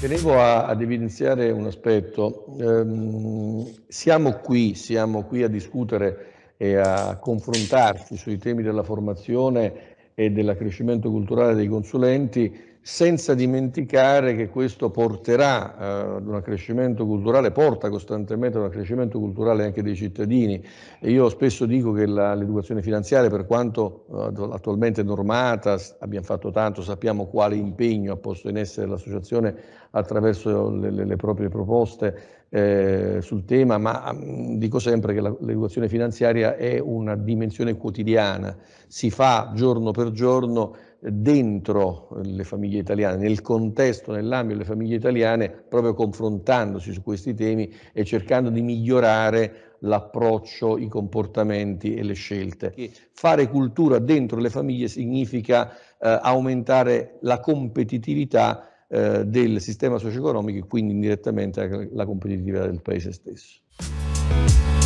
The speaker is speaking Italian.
Tenevo a, ad evidenziare un aspetto. Ehm, siamo qui, siamo qui a discutere e a confrontarci sui temi della formazione e dell'accrescimento culturale dei consulenti senza dimenticare che questo porterà eh, ad un accrescimento culturale, porta costantemente ad un accrescimento culturale anche dei cittadini. E io spesso dico che la, l'educazione finanziaria, per quanto eh, attualmente normata, abbiamo fatto tanto, sappiamo quale impegno ha posto in essere l'associazione attraverso le, le, le proprie proposte, eh, sul tema, ma mh, mm, dico sempre che la, l'educazione finanziaria è una dimensione quotidiana, si fa giorno per giorno dentro le famiglie italiane, nel contesto, nell'ambito delle famiglie italiane, proprio confrontandosi su questi temi e cercando di migliorare l'approccio, i comportamenti e le scelte. fare cultura dentro le famiglie significa eh, aumentare la competitività eh, del sistema socio-economico e quindi indirettamente la competitività del paese stesso.